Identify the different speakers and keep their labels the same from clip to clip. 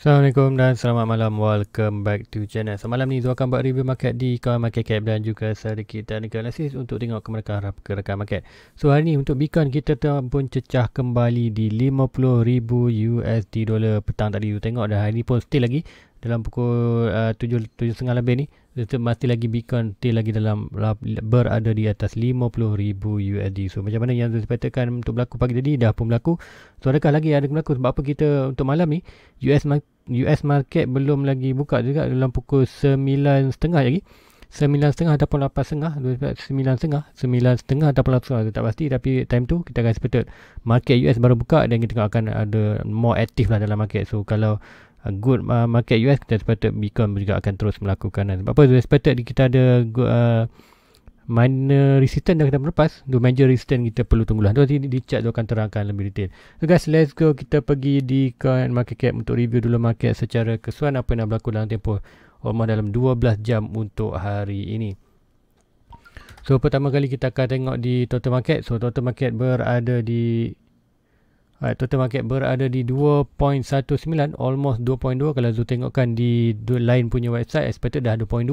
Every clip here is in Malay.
Speaker 1: Assalamualaikum dan selamat malam. Welcome back to channel. Malam ni Zul akan buat review market di Coin Market Cap dan juga sedikit technical analysis untuk tengok kemerdekaan harap kerekaan market. So hari ni untuk Bitcoin kita pun cecah kembali di 50,000 USD dollar petang tadi. Tengok dah hari ni pun still lagi dalam pukul uh, 7 7.30 lebih ni masih lagi Bitcoin still lagi dalam berada di atas 50,000 USD. So macam mana yang disepatutkan untuk berlaku pagi tadi dah pun berlaku. So adakah lagi ada berlaku sebab apa kita untuk malam ni US US market belum lagi buka juga dalam pukul 9.30 lagi. 9.30 ataupun 8.30 9.30 9.30 ataupun 8.30 tak pasti tapi time tu kita akan sepatut market US baru buka dan kita akan ada more active lah dalam market so kalau Uh, good uh, market US kita sepatut Bitcoin juga akan terus melakukan dan apa sepatut kita ada good, uh, minor resistance yang kita perlu melepas the major resistance kita perlu tunggulah nanti di, di chat dia akan terangkan lebih detail so guys let's go kita pergi di coin market cap untuk review dulu market secara keseluruhan apa yang berlaku dalam tempoh Omar dalam 12 jam untuk hari ini So pertama kali kita akan tengok di total market So total market berada di Alright, total market berada di 2.19 almost 2.2 kalau Zul tengokkan di lain punya website expected dah 2.2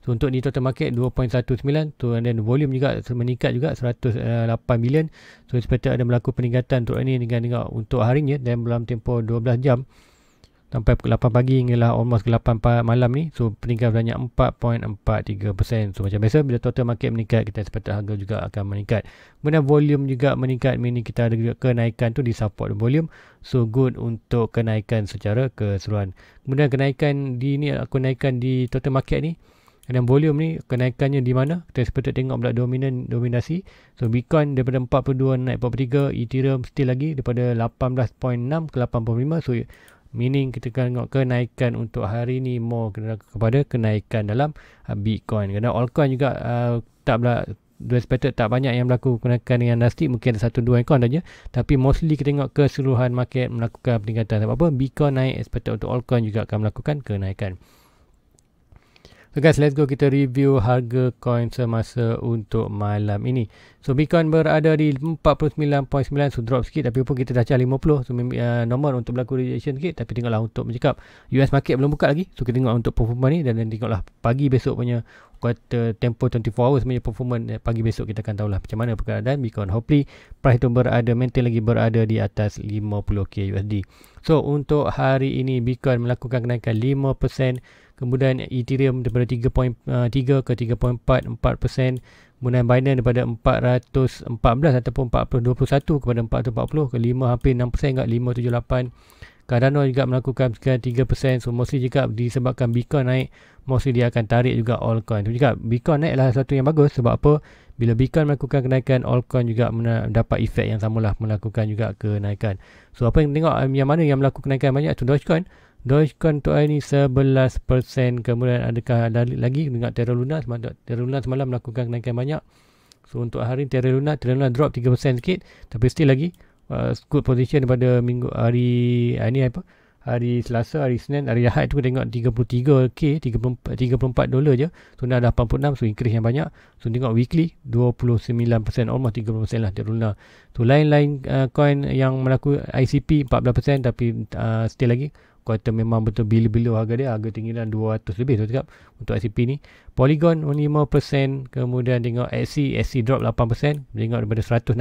Speaker 1: so untuk ni total market 2.19 tu, and then volume juga meningkat juga 108 eh, million so expected ada melakukan peningkatan untuk ini dengan tengok untuk harinya dan dalam tempoh 12 jam sampai pukul 8 pagi hinggalah almost ke 8 malam ni so peningkat banyak 4.43% so macam biasa bila total market meningkat kita sepatut harga juga akan meningkat kemudian volume juga meningkat meaning kita ada juga kenaikan tu di support volume so good untuk kenaikan secara keseluruhan kemudian kenaikan di ni kenaikan di total market ni dan volume ni kenaikannya di mana kita sepatut tengok pula dominan dominasi so Bitcoin daripada 42 naik 43 Ethereum still lagi daripada 18.6 ke 8.5 so meaning kita tengok kenaikan untuk hari ini more kepada kenaikan dalam uh, Bitcoin Kena altcoin juga uh, tak belah Dua tak banyak yang berlaku kenaikan dengan Nasdaq mungkin ada satu dua ekor saja tapi mostly kita tengok keseluruhan market melakukan peningkatan sebab apa Bitcoin naik expected untuk altcoin juga akan melakukan kenaikan. So guys, let's go kita review harga coin semasa untuk malam ini. So Bitcoin berada di 49.9, so drop sikit tapi pun kita dah cari 50. So uh, normal untuk berlaku rejection sikit tapi tengoklah untuk mencakap. US market belum buka lagi, so kita tengok untuk performa ni dan then tengoklah pagi besok punya quarter tempo 24 hours punya performance eh, pagi besok kita akan tahulah macam mana keadaan Bitcoin hopefully price tu berada maintain lagi berada di atas 50k USD so untuk hari ini Bitcoin melakukan kenaikan 5% kemudian Ethereum daripada 3.3 uh, ke 3.4 4% kemudian Binance daripada 414 ataupun 421 kepada 440 ke 5 hampir 6% agak 578 Cardano juga melakukan sekitar 3% so mostly juga disebabkan Bitcoin naik mostly dia akan tarik juga altcoin tu juga Bitcoin naik adalah satu yang bagus sebab apa bila Bitcoin melakukan kenaikan altcoin juga mendapat efek yang samalah melakukan juga kenaikan so apa yang tengok yang mana yang melakukan kenaikan banyak tu Dogecoin Dogecoin tu hari ni 11% kemudian adakah ada lagi dengan Terra Luna semalam Terra Luna semalam melakukan kenaikan banyak so untuk hari ini Terra Luna Terra Luna drop 3% sikit tapi still lagi uh, good position pada minggu hari ini apa hari Selasa hari Senin hari Ahad tu tengok 33k 34 34 dolar je so dah ada 86 so increase yang banyak so tengok weekly 29% almost 30% lah Terra Luna so lain-lain uh, coin yang melakukan ICP 14% tapi uh, still lagi kau kata memang betul bila-bila harga dia harga tinggi dan 200 lebih tu cakap untuk ICP ni Polygon 5% kemudian tengok XC XC drop 8% tengok daripada 160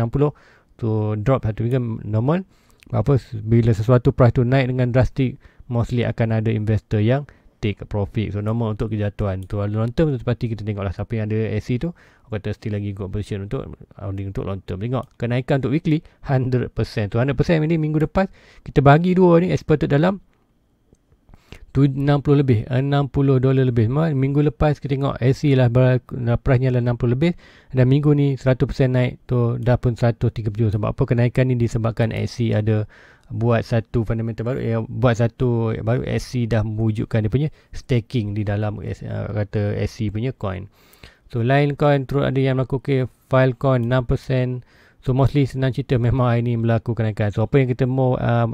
Speaker 1: tu drop satu minggu normal apa bila sesuatu price tu naik dengan drastik mostly akan ada investor yang take profit so normal untuk kejatuhan tu kalau long term tu pasti kita tengoklah siapa yang ada AC tu aku kata still lagi good position untuk holding untuk long term tengok kenaikan untuk weekly 100% tu 100% ini minggu depan kita bagi dua ni expected dalam 60 lebih 60 eh, dolar lebih minggu lepas kita tengok AC lah price adalah 60 lebih dan minggu ni 100% naik tu dah pun 137 sebab apa kenaikan ni disebabkan AC ada buat satu fundamental baru ya buat satu baru AC dah mewujudkan dia punya staking di dalam eh, kata AC punya coin so lain coin terus ada yang melakukan file coin 6% so mostly senang cerita memang hari ni berlaku kenaikan so apa yang kita mau uh,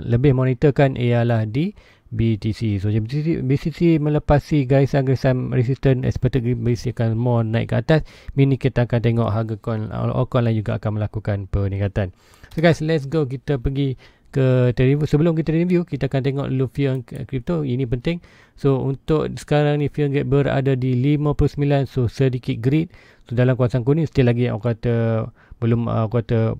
Speaker 1: lebih monitorkan ialah di BTC. So macam BTC, BTC melepasi garisan-garisan resistant expected BTC akan more naik ke atas. Mini kita akan tengok harga coin, all coin lain juga akan melakukan peningkatan. So guys, let's go kita pergi ke review sebelum kita review kita akan tengok dulu fee on crypto ini penting so untuk sekarang ni fee on gate berada di 59 so sedikit grid so dalam kawasan kuning still lagi yang kata belum uh, kata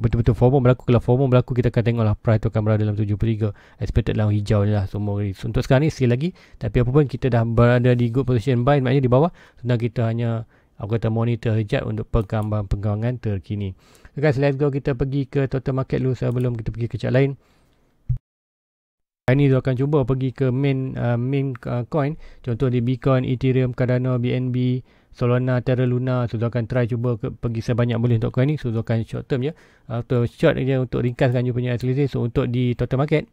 Speaker 1: betul-betul FOMO berlaku kalau FOMO berlaku kita akan tengok price tu akan berada dalam 73 expected dalam hijau ni lah semua so, untuk sekarang ni still lagi tapi apa pun kita dah berada di good position buy maknanya di bawah sedang kita hanya aku kata monitor hijab untuk perkembangan-perkembangan terkini guys let's go kita pergi ke total market dulu sebelum kita pergi ke chart lain ini akan cuba pergi ke main uh, main uh, coin contoh di Bitcoin, Ethereum, Cardano, BNB, Solana, Terra Luna so dia akan try cuba ke, pergi sebanyak boleh untuk coin ni so dia akan short term je atau uh, short je untuk ringkaskan dia punya analysis so untuk di total market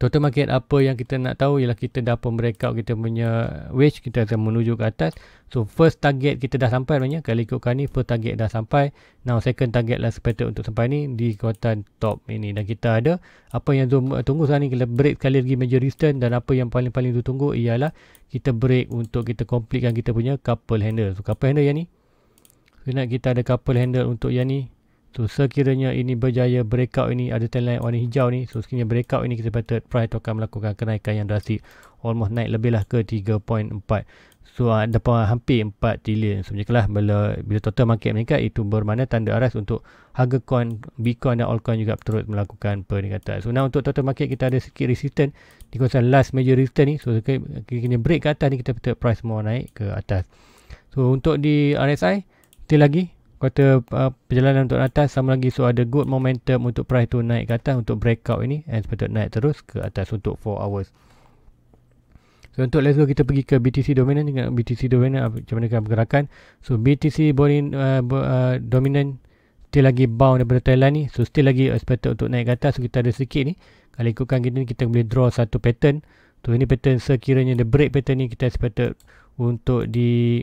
Speaker 1: total market apa yang kita nak tahu ialah kita dah pun breakout kita punya wedge kita akan menuju ke atas so first target kita dah sampai sebenarnya kalau ikutkan ni first target dah sampai now second target lah sepatut untuk sampai ni di kawasan top ini dan kita ada apa yang zoom tunggu sekarang ni kita break sekali lagi major resistance dan apa yang paling-paling tu tunggu ialah kita break untuk kita completekan kita punya couple handle so couple handle yang ni so, kita ada couple handle untuk yang ni So sekiranya ini berjaya breakout ini ada trend line warna hijau ni. So sekiranya breakout ini kita patut price akan melakukan kenaikan yang drastik. Almost naik lebihlah ke 3.4. So uh, hampir 4 trillion. So macam bila, bila total market meningkat itu bermakna tanda aras untuk harga coin, bitcoin dan altcoin juga terus melakukan peningkatan. So now untuk total market kita ada sikit resistance di kawasan last major resistance ni. So sekiranya break ke atas ni kita patut price more naik ke atas. So untuk di RSI still lagi kata uh, perjalanan untuk atas sama lagi so ada good momentum untuk price tu naik ke atas untuk breakout ini and sepatutnya naik terus ke atas untuk 4 hours so untuk let's go kita pergi ke BTC dominant dengan BTC dominant macam mana akan pergerakan so BTC boring, uh, uh, dominant still lagi bound daripada Thailand ni so still lagi uh, sepatutnya untuk naik ke atas so kita ada sikit ni kalau ikutkan kita ni kita boleh draw satu pattern so ini pattern sekiranya the break pattern ni kita expected untuk di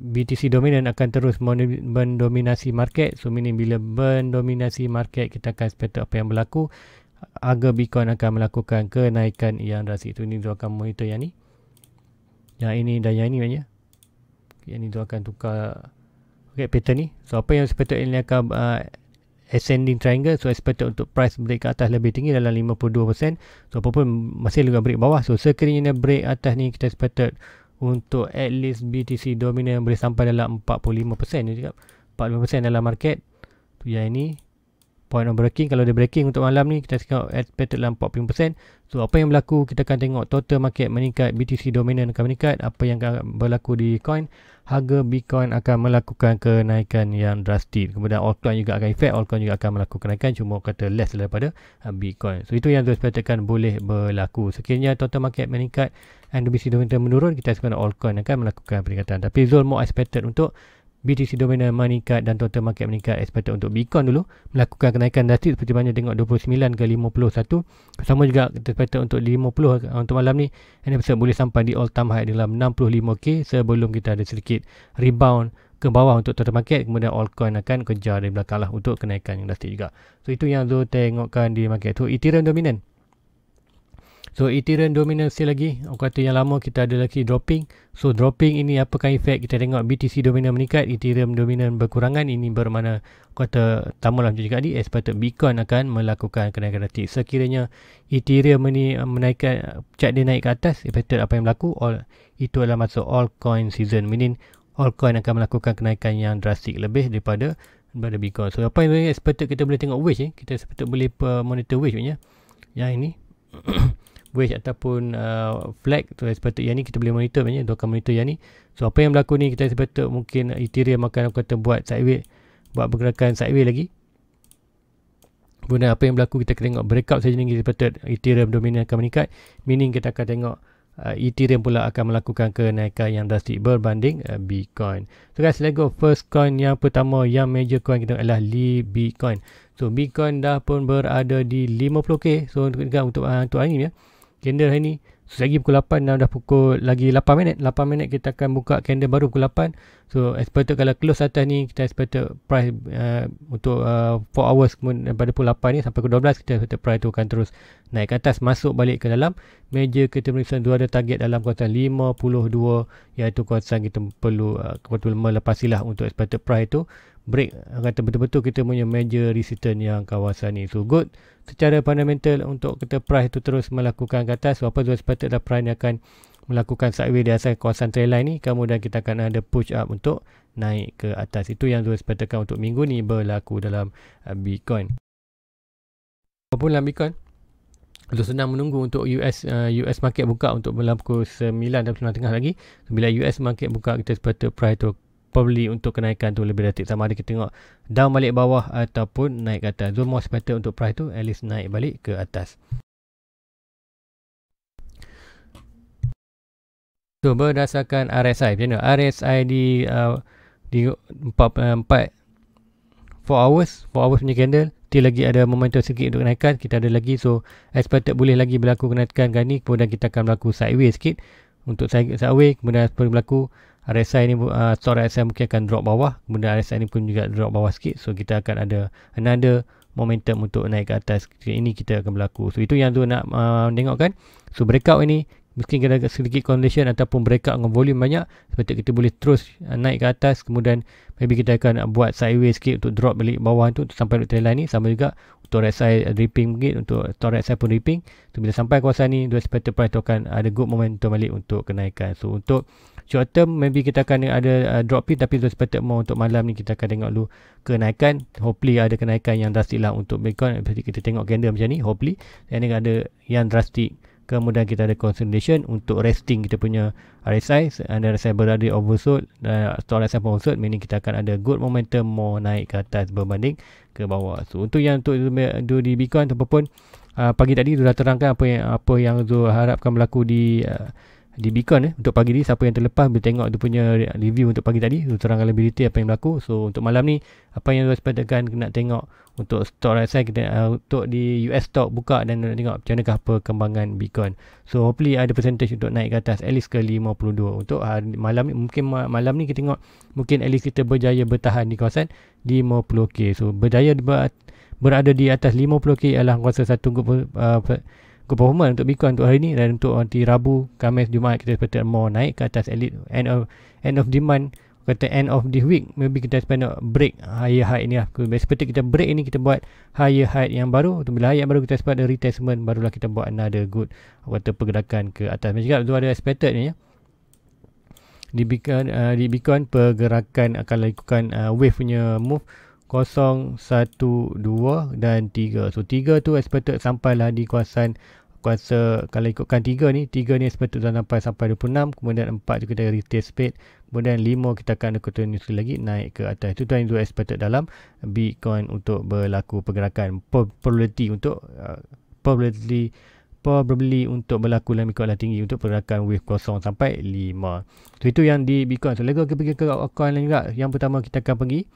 Speaker 1: BTC dominant akan terus mendominasi market. So meaning bila mendominasi market kita akan expect apa yang berlaku. Harga Bitcoin akan melakukan kenaikan yang drastik. Tu ni tu akan monitor yang ni. Yang ini dan yang ini maknanya. Yang ni tu akan tukar okay, pattern ni. So apa yang expect ini akan uh, ascending triangle so expected untuk price break ke atas lebih tinggi dalam 52% so apapun masih juga break bawah so sekiranya break atas ni kita expected untuk at least BTC dominan boleh sampai dalam 45% ni cakap 45% dalam market tu yang ini point of breaking kalau dia breaking untuk malam ni kita tengok expected dalam 40% so apa yang berlaku kita akan tengok total market meningkat BTC dominan akan meningkat apa yang akan berlaku di coin harga Bitcoin akan melakukan kenaikan yang drastik. Kemudian altcoin juga akan efek, altcoin juga akan melakukan kenaikan cuma kata less daripada uh, Bitcoin. So itu yang saya boleh berlaku. Sekiranya total market meningkat and BTC dominant menurun, kita sebenarnya altcoin akan melakukan peningkatan. Tapi Zul more expected untuk BTC dominan meningkat dan total market meningkat expected untuk Bitcoin dulu melakukan kenaikan drastik seperti mana tengok 29 ke 51 sama juga expected untuk 50 untuk malam ni Ini episode boleh sampai di all time high dalam 65k sebelum kita ada sedikit rebound ke bawah untuk total market kemudian all coin akan kejar dari belakang lah untuk kenaikan yang drastik juga so itu yang Zul tengokkan di market tu Ethereum dominan So Ethereum dominance lagi, aku kata yang lama kita ada lagi dropping. So dropping ini apakah efek kita tengok BTC dominan meningkat, Ethereum dominan berkurangan ini bermakna kata tamalah juga cakap tadi expected eh, Bitcoin akan melakukan kenaikan ratik. Sekiranya Ethereum ini eh, menaikkan cat dia naik ke atas, expected eh, apa yang berlaku all itu adalah masuk all coin season meaning all coin akan melakukan kenaikan yang drastik lebih daripada daripada Bitcoin. So apa yang expected kita boleh tengok wedge eh? Kita expected boleh monitor wedge maknanya. Yang ini wedge ataupun uh, flag tu sepatutnya yang ni kita boleh monitor banyak dua akan monitor yang ni so apa yang berlaku ni kita sepatut mungkin ethereum akan aku kata buat sideways buat pergerakan sideways lagi kemudian apa yang berlaku kita kena tengok breakout saja ni kita sepatut ethereum dominan akan meningkat meaning kita akan tengok uh, ethereum pula akan melakukan kenaikan yang drastik berbanding uh, bitcoin so guys let's go first coin yang pertama yang major coin kita adalah li bitcoin so bitcoin dah pun berada di 50k so untuk, untuk, untuk hari ni ya candle hari ni Setiap lagi pukul 8 dah, dah pukul lagi 8 minit 8 minit kita akan buka candle baru pukul 8 So expected kalau close atas ni Kita expected price uh, untuk uh, 4 hours pada pukul 8 ni Sampai pukul 12 kita expected price tu akan terus Naik atas masuk balik ke dalam major kita merisakan dua ada target dalam kawasan 52 Iaitu kawasan kita perlu uh, melepasilah untuk expected price tu break kata betul-betul kita punya major resistan yang kawasan ni so good secara fundamental untuk kita price itu terus melakukan ke atas walaupun dua sepatut dah price akan melakukan sideways di atas kawasan trail line ni kemudian kita akan ada push up untuk naik ke atas itu yang dua sepatutkan untuk minggu ni berlaku dalam uh, Bitcoin walaupun dalam Bitcoin untuk senang menunggu untuk US uh, US market buka untuk berlaku 9 dan 9.30 lagi. So, bila US market buka kita sepatut price tu perlu untuk kenaikan tu lebih detik sama ada kita tengok down balik bawah ataupun naik ke atas zone most better untuk price tu at least naik balik ke atas so berdasarkan RSI macam mana RSI di uh, di 4 4 uh, hours 4 hours punya candle still lagi ada momentum sikit untuk kenaikan kita ada lagi so expected boleh lagi berlaku kenaikan kali ni kemudian kita akan berlaku sideways sikit untuk sideways kemudian apa berlaku RSI ni uh, ah, stock RSI mungkin akan drop bawah kemudian RSI ni pun juga drop bawah sikit so kita akan ada another momentum untuk naik ke atas Jadi ini kita akan berlaku so itu yang tu nak uh, kan. so breakout ini mungkin kena sedikit condition ataupun breakout dengan volume banyak seperti kita boleh terus ah, naik ke atas kemudian maybe kita akan buat sideways sikit untuk drop balik bawah tu untuk sampai trend line ni sama juga untuk RSI dripping mungkin untuk stock RSI pun dripping so bila sampai kawasan ni dua sepatutnya price tu akan ada good momentum balik untuk kenaikan so untuk short term maybe kita akan ada uh, drop in tapi untuk expected mau untuk malam ni kita akan tengok dulu kenaikan hopefully ada kenaikan yang drastik lah untuk Bitcoin jadi kita tengok candle macam ni hopefully dan ini ada yang drastik kemudian kita ada consolidation untuk resting kita punya RSI anda RSI berada oversold dan uh, stock RSI pun oversold meaning kita akan ada good momentum more naik ke atas berbanding ke bawah so untuk yang untuk do di Bitcoin ataupun uh, pagi tadi sudah terangkan apa yang apa yang Zul harapkan berlaku di uh, di Bitcoin eh untuk pagi ni siapa yang terlepas boleh tengok tu punya review untuk pagi tadi tu terangkan lebih detail apa yang berlaku so untuk malam ni apa yang saya katakan kena tengok untuk stock right kita, uh, untuk di US stock buka dan nak tengok macam mana apa kembangan Bitcoin so hopefully ada percentage untuk naik ke atas at least ke 52 untuk hari, uh, malam ni mungkin malam ni kita tengok mungkin at least kita berjaya bertahan di kawasan 50k so berjaya ber, berada di atas 50k ialah kuasa satu uh, keperforman untuk Bitcoin untuk hari ini dan untuk nanti Rabu, Khamis, Jumaat kita expect more naik ke atas elite end of end of the kata end of the week maybe kita expect break higher high ni lah seperti kita break ini kita buat higher high yang baru untuk bila high baru kita expect retestment barulah kita buat another good kata pergerakan ke atas macam cakap tu ada expected ni ya di Bitcoin, uh, di Bitcoin pergerakan akan lakukan uh, wave punya move 0, 1, 2 dan 3. So 3 tu expected sampailah di kawasan aku rasa kalau ikutkan 3 ni 3 ni sepatutnya sampai sampai 26 kemudian 4 juga dari retail speed kemudian 5 kita akan ada news lagi naik ke atas itu tuan-tuan juga expected dalam Bitcoin untuk berlaku pergerakan probability untuk uh, probability probably untuk berlaku dalam ikutlah tinggi untuk pergerakan wave kosong sampai 5 so, itu yang di Bitcoin so lagi kita pergi ke altcoin lain juga yang pertama kita akan pergi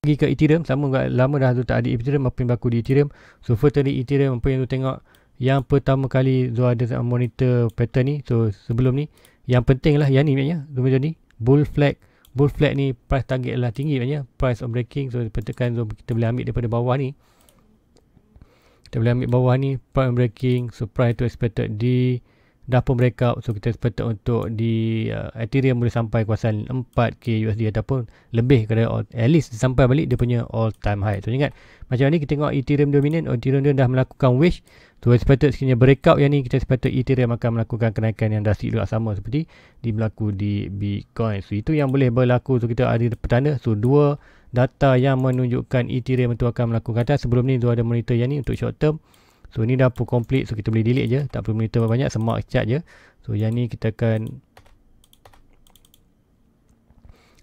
Speaker 1: pergi ke Ethereum sama juga lama dah tu tak ada Ethereum apa yang berlaku di Ethereum so firstly Ethereum apa yang tu tengok yang pertama kali tu ada monitor pattern ni so sebelum ni yang penting lah yang ni maknanya tu macam ni bull flag bull flag ni price target lah tinggi maknanya price on breaking so tekan so kita boleh ambil daripada bawah ni kita boleh ambil bawah ni price on breaking so price tu expected di dah pun breakout so kita expect untuk di uh, Ethereum boleh sampai kuasaan 4k USD ataupun lebih kepada at least sampai balik dia punya all time high. So ingat macam ni kita tengok Ethereum dominant Ethereum dia dah melakukan wish so expect sekiranya breakout yang ni kita expect Ethereum akan melakukan kenaikan yang drastik juga sama seperti di berlaku di Bitcoin. So itu yang boleh berlaku so kita ada petanda so dua data yang menunjukkan Ethereum itu akan melakukan atas sebelum ni dia ada monitor yang ni untuk short term So ni dah full complete so kita boleh delete je Tak perlu monitor banyak semak cat je So yang ni kita akan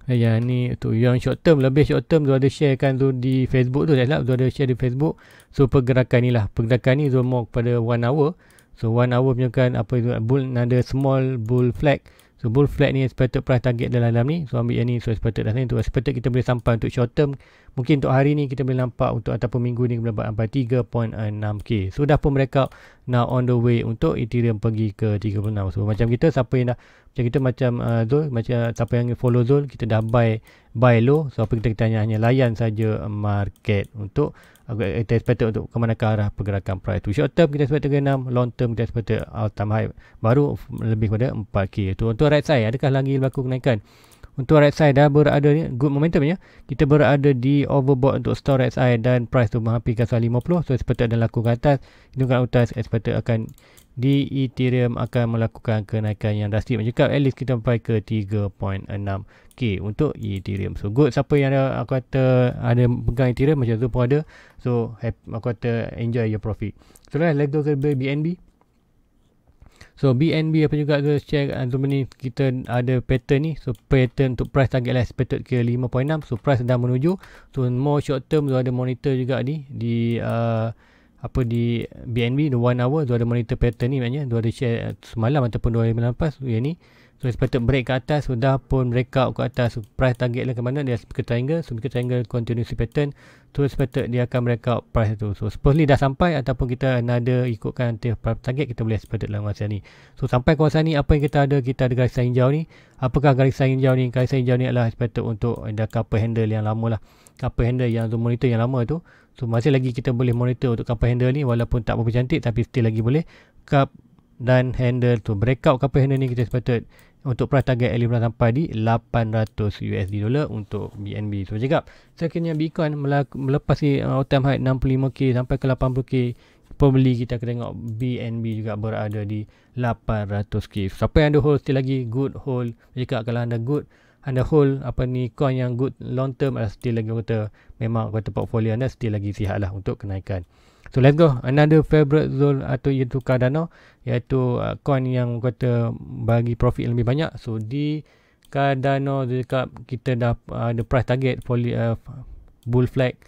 Speaker 1: eh, Yang ni tu yang short term lebih short term Zul ada share kan Zul di Facebook tu tak Zul ada share di Facebook So pergerakan ni lah Pergerakan ni Zul more kepada one hour So one hour punya kan apa itu bull, Ada small bull flag So bull flag ni expected price target dalam dalam ni. So ambil yang ni so expected dah ni. Untuk expected kita boleh sampai untuk short term. Mungkin untuk hari ni kita boleh nampak untuk ataupun minggu ni boleh sampai 3.6k. So dah pun mereka now on the way untuk Ethereum pergi ke 36. So macam kita siapa yang dah macam kita macam uh, Zul macam siapa yang follow Zul kita dah buy buy low. So apa kita, kita hanya, hanya layan saja market untuk kita expect eh, untuk ke mana ke arah pergerakan price tu short term kita expect ke 6 long term kita expect all time high baru lebih kepada 4k tu untuk right side adakah lagi berlaku kenaikan untuk red side, dah berada ni good momentum ya. Kita berada di overbought untuk store side dan price tu menghampiri kawasan 50. So seperti ada laku ke atas, tunjukkan utas, eh, seperti akan di Ethereum akan melakukan kenaikan yang drastik macam cakap at least kita sampai ke 3.6k untuk Ethereum. So good siapa yang ada aku kata ada pegang Ethereum macam tu pun ada. So aku kata enjoy your profit. So lah let's go ke BNB. So BNB apa juga ke share kat ah, ni kita ada pattern ni. So pattern untuk price target lah expected ke 5.6. So price dah menuju. So more short term tu ada monitor juga ni di uh, apa di BNB the one hour tu ada monitor pattern ni maknanya. Tu ada share ah, semalam ataupun 2 hari lepas tu yang ni. So expected break ke atas sudah pun breakout ke atas price target lah ke mana dia speaker triangle. So speaker triangle continuous pattern. So expected dia akan breakout price tu. So supposedly dah sampai ataupun kita ada ikutkan nanti target kita boleh expected dalam kawasan ni. So sampai kawasan ni apa yang kita ada? Kita ada garisan hijau ni. Apakah garisan hijau ni? Garisan hijau ni adalah expected untuk ada eh, copper handle yang lama lah. Copper handle yang zoom monitor yang lama tu. So masih lagi kita boleh monitor untuk copper handle ni walaupun tak berapa cantik tapi still lagi boleh. Cup dan handle tu breakout couple handle ni kita sepatut untuk price target early bulan sampai di 800 USD dollar untuk BNB. So cakap sekiranya Bitcoin melepasi uh, time high 65k sampai ke 80k pembeli kita akan tengok BNB juga berada di 800k. Siapa yang ada hold still lagi good hold. Jika kalau anda good anda hold apa ni coin yang good long term ada still lagi kata memang kata portfolio anda still lagi sihatlah untuk kenaikan. So let's go. Another favorite zone atau iaitu Cardano iaitu uh, coin yang kata bagi profit lebih banyak. So di Cardano dekat kita dah uh, ada uh, price target poly, uh, bull flag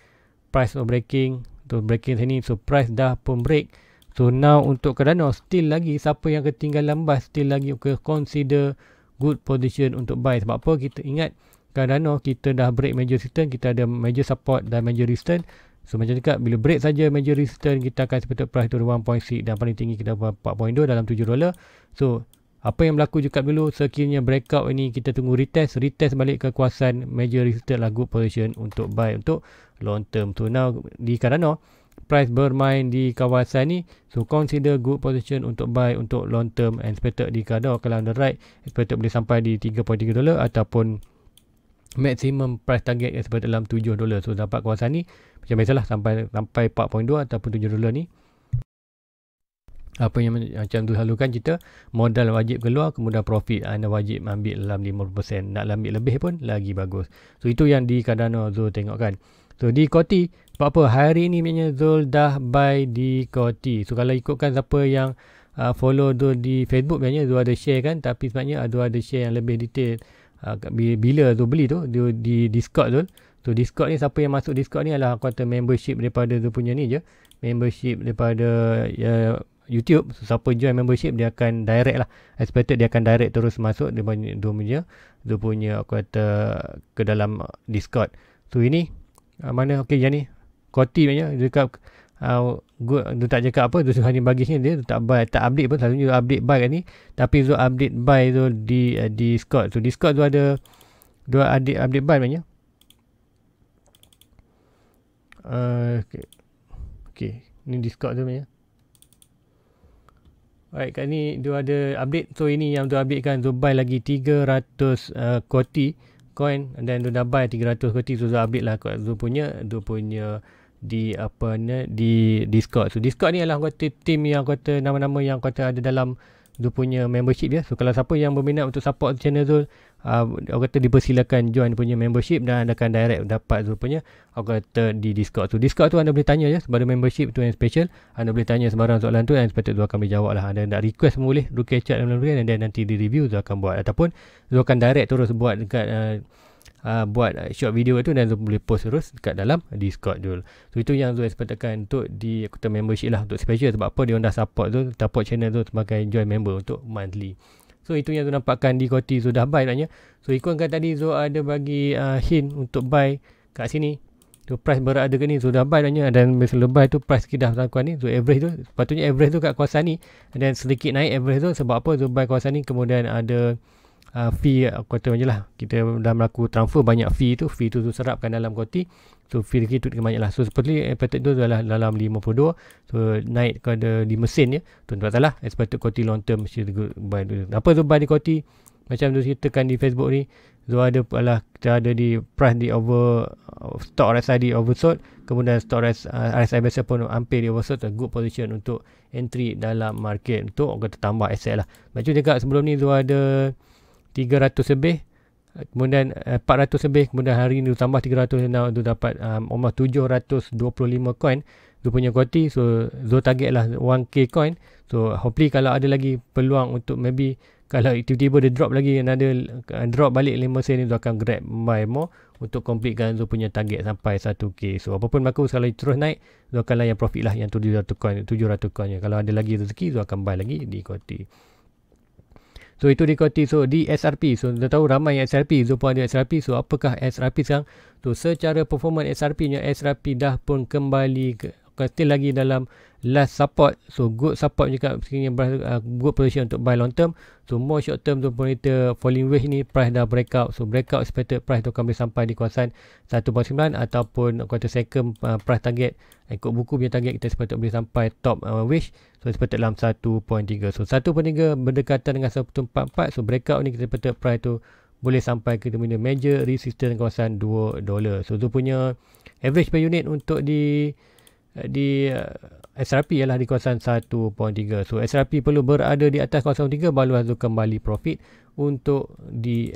Speaker 1: price of breaking tu so, breaking sini so price dah pun break. So now untuk Cardano still lagi siapa yang ketinggalan buy still lagi okay, consider good position untuk buy sebab apa kita ingat Cardano kita dah break major system kita ada major support dan major resistance So macam dekat bila break saja major resistance kita akan sebut price itu 1.6 dan paling tinggi kita 4.2 dalam 7 dolar. So apa yang berlaku juga dulu sekiranya breakout ini kita tunggu retest, retest balik ke kuasan major resistance lah good position untuk buy untuk long term. So now di Cardano price bermain di kawasan ni so consider good position untuk buy untuk long term and expected di Cardano kalau on the right expected boleh sampai di 3.3 dolar ataupun maximum price target yang sebab dalam 7 dolar. So dapat kawasan ni macam biasalah sampai sampai 4.2 ataupun 7 dolar ni. Apa yang macam tu selalu kan cerita modal wajib keluar kemudian profit ah, anda wajib ambil dalam 50%. Nak ambil lebih pun lagi bagus. So itu yang di Cardano Zul tengok kan. So di Koti sebab apa hari ni maknanya Zul dah buy di Koti. So kalau ikutkan siapa yang uh, follow Zul di Facebook maknanya Zul ada share kan tapi sebenarnya ada ada share yang lebih detail Ah, bila tu beli tu di, di discord tu tu discord ni siapa yang masuk discord ni adalah kata membership daripada tu punya ni je membership daripada uh, youtube so, siapa join membership dia akan direct lah expected dia akan direct terus masuk dia punya tu punya tu punya kata ke dalam discord so ini ah, mana ok yang ni koti maknanya dekat uh, good dia tak cakap apa tu sekarang ni bagusnya dia, dia tak buy tak update pun selalunya update buy kan ni tapi tu update buy tu di uh, di Discord tu Discord tu ada dua adik update buy namanya uh, eh, okey okey ni Discord tu namanya Alright, kat ni dia ada update. So, ini yang tu update kan. Dia buy lagi 300 uh, eh, koti coin. Dan dia dah buy 300 koti. So, dia update lah. Dia punya, dia punya di apa ni di Discord. So Discord ni adalah kata team yang kata nama-nama yang kata ada dalam dia punya membership dia. So kalau siapa yang berminat untuk support channel Zul, uh, aku kata dipersilakan join punya membership dan anda akan direct dapat Zul punya aku kata di Discord tu. So, Discord tu anda boleh tanya je ya, sebab membership tu yang special. Anda boleh tanya sebarang soalan tu dan sepatutnya Zul akan boleh lah. Anda nak request pun boleh, request chat dan lain-lain dan nanti di review Zul akan buat. Ataupun Zul akan direct terus buat dekat uh, uh, buat uh, short video tu dan Zul boleh post terus dekat dalam Discord Zul. So itu yang Zul sepatutkan untuk di kota membership lah untuk special sebab apa dia orang dah support Zul, support channel Zul sebagai join member untuk monthly. So itu yang Zul nampakkan di koti Zul dah buy maknanya. So ikutkan tadi Zul ada bagi uh, hint untuk buy kat sini. So price berada ke ni Zul dah buy maknanya dan mesti lebih tu price kita dah lakukan ni. So average tu sepatutnya average tu kat kawasan ni dan sedikit naik average tu sebab apa Zul buy kawasan ni kemudian ada uh, uh, fee aku kata macam lah kita dah laku transfer banyak fee tu fee tu, tu serapkan dalam koti so fee dia kira banyak lah so seperti expected eh, tu adalah dalam 52 so naik ke ada 5 sen ya tuan tak salah expected koti long term mesti good buy dulu apa tu buy di koti macam tu ceritakan di Facebook ni so ada adalah kita ada di price di over uh, stock RSI di oversold kemudian stock RSI, uh, RSI biasa pun hampir di oversold so, good position untuk entry dalam market untuk kata tambah asset lah macam juga sebelum ni tu ada 300 lebih kemudian uh, eh, 400 lebih kemudian hari ini tambah 300 now, tu dapat um, almost 725 coin tu punya koti so zo target lah 1k coin so hopefully kalau ada lagi peluang untuk maybe kalau tiba-tiba dia drop lagi and ada eh, drop balik 5 sen ni Zul akan grab buy more untuk completekan Zul punya target sampai 1k so apapun maka kalau terus naik Zul akan layan profit lah yang 700 coin 700 coin kalau ada lagi rezeki Zul akan buy lagi di koti So itu dikoti so di SRP. So kita tahu ramai yang SRP. Zopo ada SRP. So apakah SRP sekarang? So secara performance SRP-nya SRP dah pun kembali ke, kalau still lagi dalam last support so good support juga sekiranya uh, good position untuk buy long term so more short term tu monitor falling wedge ni price dah breakout so breakout expected price tu akan boleh sampai di kawasan 1.9 ataupun quarter second uh, price target ikut buku punya target kita sepatut boleh sampai top uh, wedge so sepatut dalam 1.3 so 1.3 berdekatan dengan 1.44 so breakout ni kita sepatut price tu boleh sampai ke mana major resistance kawasan 2 dollar. so tu punya average per unit untuk di Eh, di uh, eh, SRP ialah di kawasan 1.3. So SRP perlu berada di atas kawasan 3 baru harus kembali profit untuk di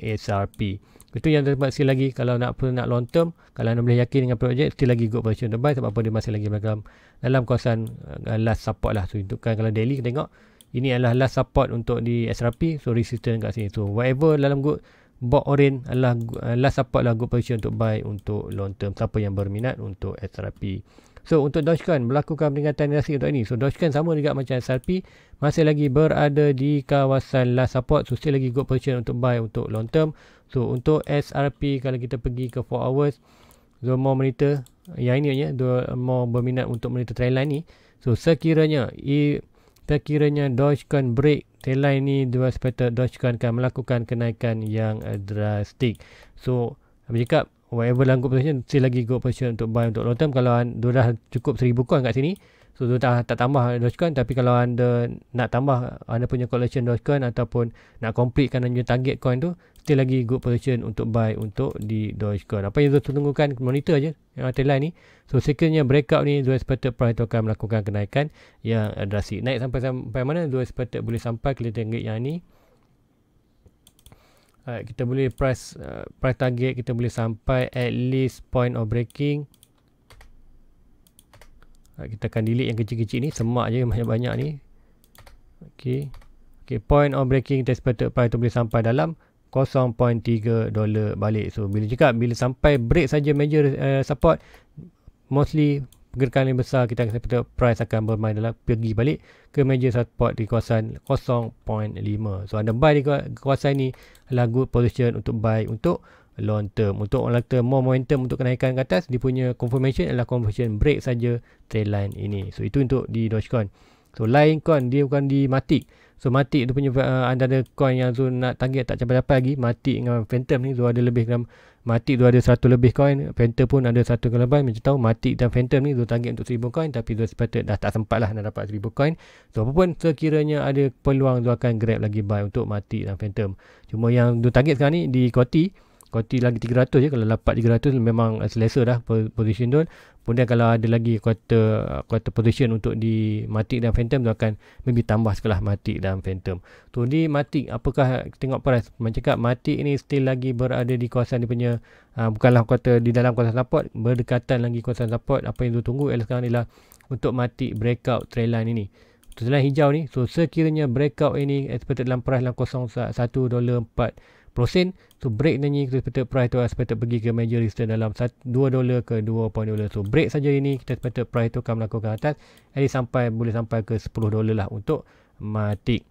Speaker 1: SRP. Itu yang tempat sekali lagi kalau nak pun nak long term, kalau anda boleh yakin dengan projek, still lagi good position to buy sebab apa dia masih lagi dalam dalam kawasan uh, last support lah. So tunjukkan kalau daily kita tengok ini adalah last support untuk di SRP, so resistance kat sini. So whatever dalam good Bok Orin adalah last support lah good position untuk buy untuk long term. Siapa yang berminat untuk SRP. So untuk Dogecoin melakukan peringatan negasi untuk ini. So Dogecoin sama juga macam SRP masih lagi berada di kawasan last support. So still lagi good position untuk buy untuk long term. So untuk SRP kalau kita pergi ke 4 hours. So more monitor yang ini ya. more berminat untuk monitor trend line ni. So sekiranya i sekiranya Dogecoin break trend line ni dua sepatutnya Dogecoin akan melakukan kenaikan yang drastik. So jika whatever lah good position still lagi good position untuk buy untuk long term kalau anda dah cukup 1000 coin kat sini so anda tak, tak tambah Dogecoin tapi kalau anda nak tambah anda punya collection Dogecoin ataupun nak completekan anda punya target coin tu still lagi good position untuk buy untuk di Dogecoin apa yang saya tunggukan monitor je yang ada ni so sekiranya breakout ni dua expected price tu akan melakukan kenaikan yang drastik naik sampai sampai mana dua expected boleh sampai ke tinggi yang ni Alright, uh, kita boleh press uh, press target kita boleh sampai at least point of breaking. Alright, uh, kita akan delete yang kecil-kecil ni, semak je banyak-banyak ni. Okey. Okey, point of breaking kita expected price tu boleh sampai dalam 0.3 dollar balik. So bila cakap bila sampai break saja major uh, support mostly pergerakan yang besar kita akan sepatutnya price akan bermain adalah pergi balik ke major support di kawasan 0.5 so anda buy di kawasan ini adalah good position untuk buy untuk long term untuk long term more momentum untuk kenaikan ke atas dia punya confirmation adalah confirmation break saja trend line ini so itu untuk di Dogecoin so lain coin dia bukan di Matic so Matic tu punya uh, anda ada coin yang Zul nak target tak capai-capai lagi Matic dengan Phantom ni Zul ada lebih dalam Matic tu ada 100 lebih coin, Phantom pun ada 1 ke lebih. Macam tahu Matic dan Phantom ni dia target untuk 1000 coin tapi dia sepatut dah tak sempat lah nak dapat 1000 coin. So apa pun sekiranya ada peluang dia akan grab lagi buy untuk Matic dan Phantom. Cuma yang dia target sekarang ni di Koti, kuarti lagi 300 je kalau dapat 300 memang eh, selesa dah position tu kemudian kalau ada lagi quarter quarter position untuk di matik dan phantom tu akan maybe tambah sekelah matik dan phantom tu ni matik apakah tengok price macam cakap matik ni still lagi berada di kawasan dia punya uh, bukanlah quarter di dalam kawasan support berdekatan lagi kawasan support apa yang tu tunggu ialah sekarang ialah untuk matik breakout trail line ini Tu hijau ni. So sekiranya breakout ini expected dalam price dalam 01.4 prosen so break nanti kita sepatut price tu lah. sepatut pergi ke major resistance dalam 2 dolar ke 2.2 dolar so break saja ini kita sepatut price tu akan melakukan atas jadi sampai boleh sampai ke 10 dolar lah untuk mati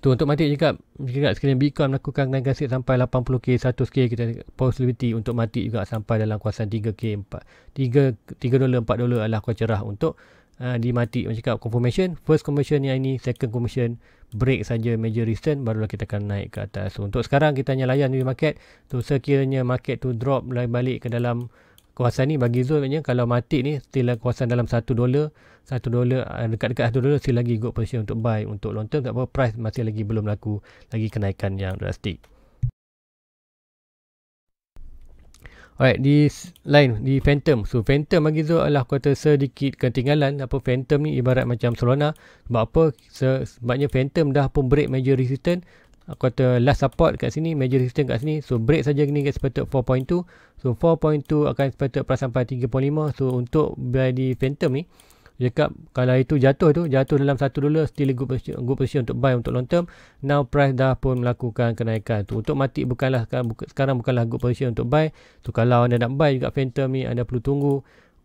Speaker 1: tu untuk mati juga jika sekiranya Bitcoin melakukan kenaikan sikit sampai 80k 100k kita possibility untuk mati juga sampai dalam kuasa 3k 4 3 3 dolar 4 dolar adalah kuasa cerah untuk uh, dia mati macam cakap confirmation first confirmation yang ini second confirmation break saja major return barulah kita akan naik ke atas so, untuk sekarang kita hanya layan di market tu so, sekiranya market tu drop lah, balik ke dalam kawasan ni bagi zone maknanya kalau mati ni still lah kawasan dalam 1 dolar 1 dolar ah, dekat-dekat 1 dolar still lagi good position untuk buy untuk long term tak apa price masih lagi belum laku lagi kenaikan yang drastik Alright, di lain di Phantom. So Phantom bagi Zul adalah kuota sedikit ketinggalan. Apa Phantom ni ibarat macam Solana. Sebab apa? Sebabnya Phantom dah pun break major resistance. Kuota last support kat sini, major resistance kat sini. So break saja ni kat sepatut 4.2. So 4.2 akan sepatut perasan 3.5. So untuk di Phantom ni, dia cakap kalau itu jatuh tu, jatuh dalam satu dolar, still a good position, good position untuk buy untuk long term. Now price dah pun melakukan kenaikan tu. Untuk mati bukanlah kan, sekarang bukanlah good position untuk buy. Tu kalau anda nak buy juga Phantom ni, anda perlu tunggu.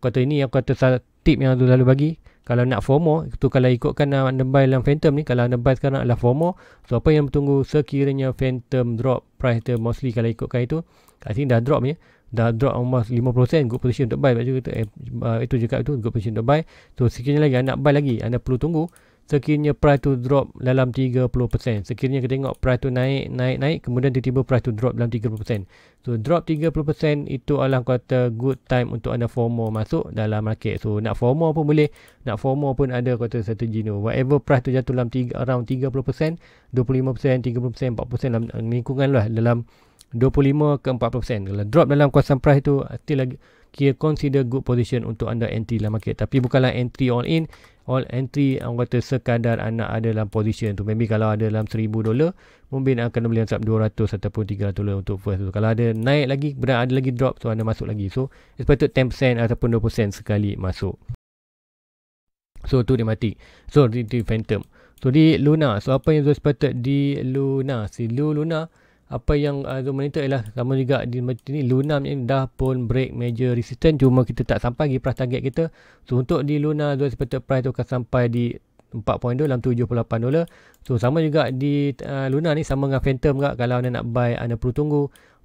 Speaker 1: Kata ini yang kata tip yang lalu bagi. Kalau nak FOMO, tu kalau ikutkan anda buy dalam Phantom ni, kalau anda buy sekarang adalah FOMO. So apa yang tunggu sekiranya Phantom drop price tu mostly kalau ikutkan itu. Kat sini dah drop ni. Ya dah drop almost 50% good position untuk buy macam juga eh, uh, itu cakap tu good position untuk buy so sekiranya lagi anda nak buy lagi anda perlu tunggu sekiranya price tu drop dalam 30% sekiranya kita tengok price tu naik naik naik kemudian tiba-tiba price tu drop dalam 30% so drop 30% itu adalah kata good time untuk anda FOMO masuk dalam market so nak FOMO pun boleh nak FOMO pun ada kata strategi tu whatever price tu jatuh dalam 3, around 30% 25% 30% 40% dalam lingkungan lah dalam 25 ke 40%. Kalau drop dalam kawasan price tu, still lagi kira consider good position untuk anda entry dalam market. Tapi bukanlah entry all in, all entry orang kata sekadar anda ada dalam position tu. Maybe kalau ada dalam 1000 dolar, mungkin akan beli sub 200 ataupun 300 dolar untuk first tu. Kalau ada naik lagi, berada ada lagi drop tu so anda masuk lagi. So, expected 10% ataupun 20% sekali masuk. So, tu dia mati. So, di, Phantom. So, di Luna. So, apa yang expected di Luna? Si Lu Luna, apa yang uh, zone monitor ialah sama juga di ini Luna ni dah pun break major resistance cuma kita tak sampai lagi price target kita so untuk di Luna zone seperti price tu akan sampai di 4.2 dalam 78 dolar so sama juga di uh, Luna ni sama dengan Phantom juga kalau anda nak buy anda perlu tunggu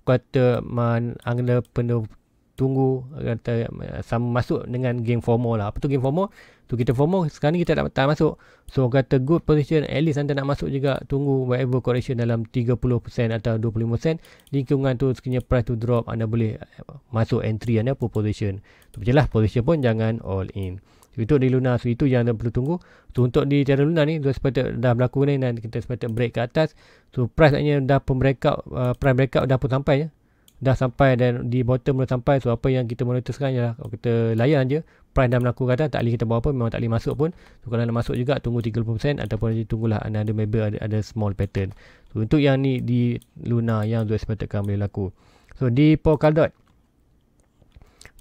Speaker 1: kata man anda perlu tunggu kata uh, sama masuk dengan game FOMO lah apa tu game FOMO Tu kita FOMO sekarang ni kita tak, tak masuk. So orang kata good position at least anda nak masuk juga tunggu whatever correction dalam 30% atau 25% lingkungan tu sekiranya price tu drop anda boleh eh, masuk entry anda apa position. So lah, position pun jangan all in. So, itu di Luna. So itu yang anda perlu tunggu. So untuk di channel Luna ni dah sempat dah berlaku ni dan kita sempat break ke atas. So price nya dah pun breakout, uh, price breakout dah pun sampai ya. Dah sampai dan di bottom dah sampai. So apa yang kita monitor sekarang ialah kita layan je Prime dah melakukan dah, tak boleh kita bawa apa, memang tak boleh masuk pun. So, kalau nak masuk juga, tunggu 30% ataupun nanti tunggulah anda ada maybe ada, ada small pattern. So, untuk yang ni di Luna yang Zoe Spartan boleh laku. So, di Polkadot.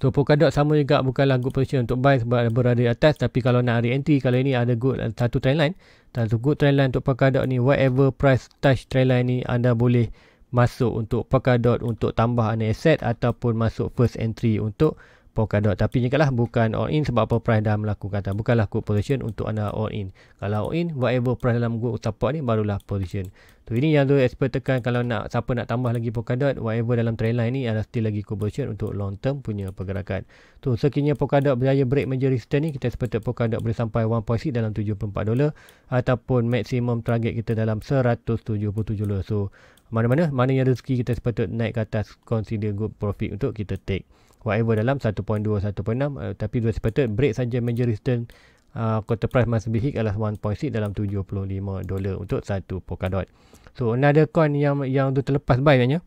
Speaker 1: So, Polkadot sama juga bukanlah good position untuk buy sebab berada atas. Tapi kalau nak re-entry, kalau ini ada good satu trendline. Satu good line untuk Polkadot ni, whatever price touch line ni, anda boleh masuk untuk Polkadot untuk tambah anda aset ataupun masuk first entry untuk Polkadot. Tapi ingatlah bukan all in sebab apa price dah melakukan. Bukanlah good position untuk anda all in. Kalau all in, whatever price dalam good support ni barulah position. So ini yang tu expert tekan kalau nak siapa nak tambah lagi Polkadot, whatever dalam trend line ni ada still lagi good position untuk long term punya pergerakan. Tu so, sekiranya Polkadot berjaya break major resistance ni, kita expect Polkadot boleh sampai 1.6 dalam 74 dolar ataupun maximum target kita dalam 177 dolar. So mana-mana, mana yang rezeki kita sepatut naik ke atas consider good profit untuk kita take whatever dalam 1.2 1.6 uh, tapi dua sepatut break saja major resistance uh, quarter price must be hit adalah 1.6 dalam 75 dolar untuk satu polka dot so another coin yang yang tu terlepas buy katanya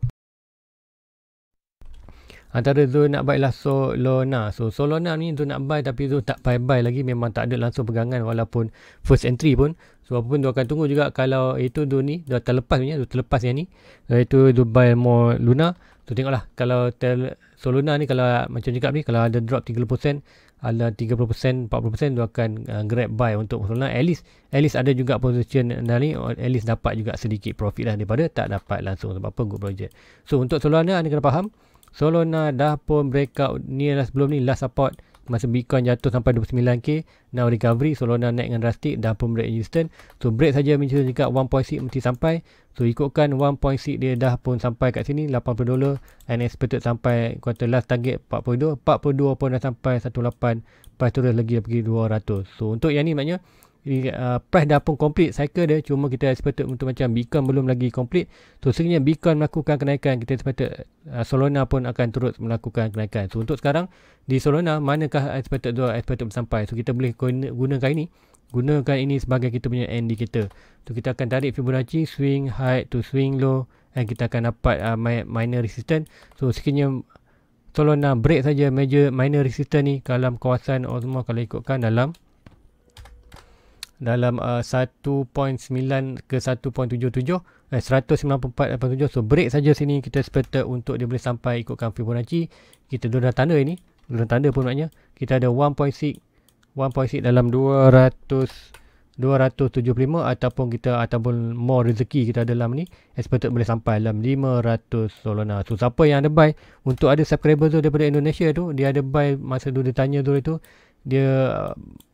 Speaker 1: antara tu nak buy ialah Solona so Solona ni tu nak buy tapi tu tak payah buy lagi memang tak ada langsung pegangan walaupun first entry pun so apa pun tu akan tunggu juga kalau itu tu ni dah terlepas punya dah terlepas yang ni Kalau itu tu buy more Luna So tengoklah kalau tel Solana ni kalau macam cakap ni kalau ada drop 30% ada 30% 40% dia akan uh, grab buy untuk Solana at least at least ada juga position dan ni at least dapat juga sedikit profit lah daripada tak dapat langsung sebab apa good project. So untuk Solana anda kena faham Solana dah pun breakout ni lah sebelum ni last support masa Bitcoin jatuh sampai 29k now recovery Solana naik dengan drastic dah pun break instant so break saja mesti dekat 1.6 mesti sampai so ikutkan 1.6 dia dah pun sampai kat sini 80 dolar and expected sampai quarter last target 42 42 pun dah sampai 18 lepas tu dah lagi dah pergi 200 so untuk yang ni maknanya uh, price dah pun complete cycle dia cuma kita expected untuk macam Bitcoin belum lagi complete so sebenarnya Bitcoin melakukan kenaikan kita expected uh, Solana pun akan terus melakukan kenaikan so untuk sekarang di Solana manakah expected dua expected sampai so kita boleh gunakan ini gunakan ini sebagai kita punya indicator so kita akan tarik Fibonacci swing high to swing low dan kita akan dapat uh, minor resistance so sekiranya Solana break saja major minor resistance ni dalam kawasan Osmo kalau ikutkan dalam dalam uh, 1.9 ke 1.77 eh 194.87 so break saja sini kita expected untuk dia boleh sampai ikutkan Fibonacci kita dulu dah tanda ini dulu dah tanda pun maknanya kita ada 1.6 1.6 dalam 200 275 ataupun kita ataupun more rezeki kita ada dalam ni expected boleh sampai dalam 500 Solana so siapa yang ada buy untuk ada subscriber tu daripada Indonesia tu dia ada buy masa dulu dia tanya tu dia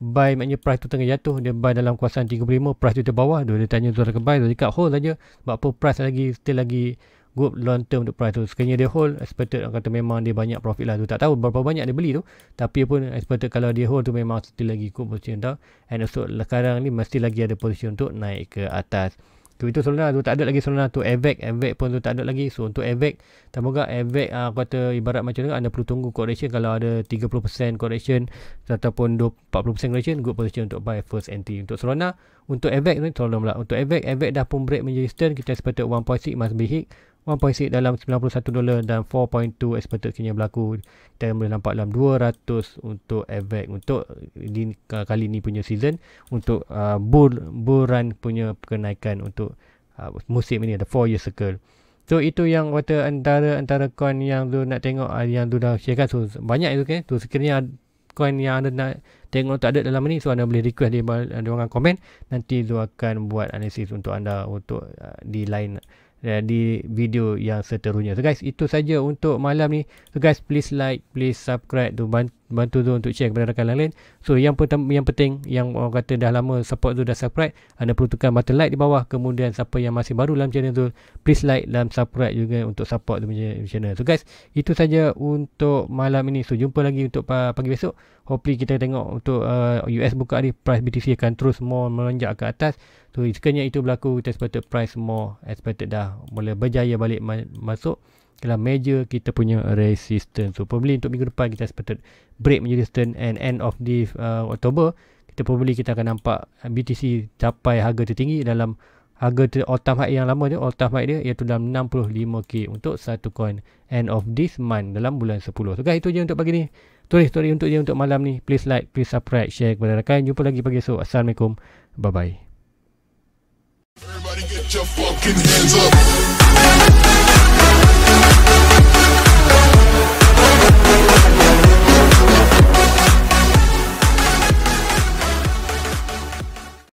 Speaker 1: buy maknanya price tu tengah jatuh dia buy dalam kuasaan 35 price tu terbawah dia tanya tu dah buy dia cakap hold saja sebab apa price lagi still lagi good long term untuk price tu sekiranya dia hold expected orang kata memang dia banyak profit lah tu tak tahu berapa banyak dia beli tu tapi pun expected kalau dia hold tu memang still lagi good position tau and also sekarang ni mesti lagi ada position untuk naik ke atas tu itu solana lah. tu tak ada lagi solana lah. tu avec avec pun tu tak ada lagi so untuk avec semoga avec uh, ah, kata ibarat macam mana anda perlu tunggu correction kalau ada 30% correction ataupun 40% correction good position untuk buy first entry untuk solana untuk avec ni solana pula untuk avec avec dah pun break menjadi stand kita sepatut 1.6 must be hit 1.6 dalam 91 dolar dan 4.2 expected kini berlaku kita boleh nampak dalam 200 untuk AVAX untuk di, kali ini punya season untuk uh, bull, bull run punya kenaikan untuk uh, musim ini ada 4 year circle So itu yang kata antara antara coin yang tu nak tengok uh, yang tu dah sharekan so banyak itu kan. Okay? Tu sekiranya coin yang anda nak tengok tak ada dalam ni so anda boleh request di ruangan komen nanti tu akan buat analisis untuk anda untuk uh, di line uh, di video yang seterusnya. So guys, itu saja untuk malam ni. So guys, please like, please subscribe to bantu bantu tu untuk share kepada rakan lain. So yang yang penting yang orang kata dah lama support tu dah subscribe, anda perlu tekan button like di bawah. Kemudian siapa yang masih baru dalam channel tu, please like dan subscribe juga untuk support tu punya channel. So guys, itu saja untuk malam ini. So jumpa lagi untuk pagi besok. Hopefully kita tengok untuk uh, US buka hari price BTC akan terus more melonjak ke atas. So sekiranya itu berlaku, kita sepatut price more expected dah mula berjaya balik ma- masuk ialah major kita punya resistance. So probably untuk minggu depan kita expected break menjadi resistance and end of the uh, October kita probably kita akan nampak uh, BTC capai harga tertinggi dalam harga ter all time high yang lama dia all time high dia iaitu dalam 65k untuk satu coin end of this month dalam bulan 10. So guys itu je untuk pagi ni. Tulis story untuk je untuk malam ni. Please like, please subscribe, share kepada rakan. Jumpa lagi pagi esok. Assalamualaikum. Bye bye. Everybody get your fucking hands up.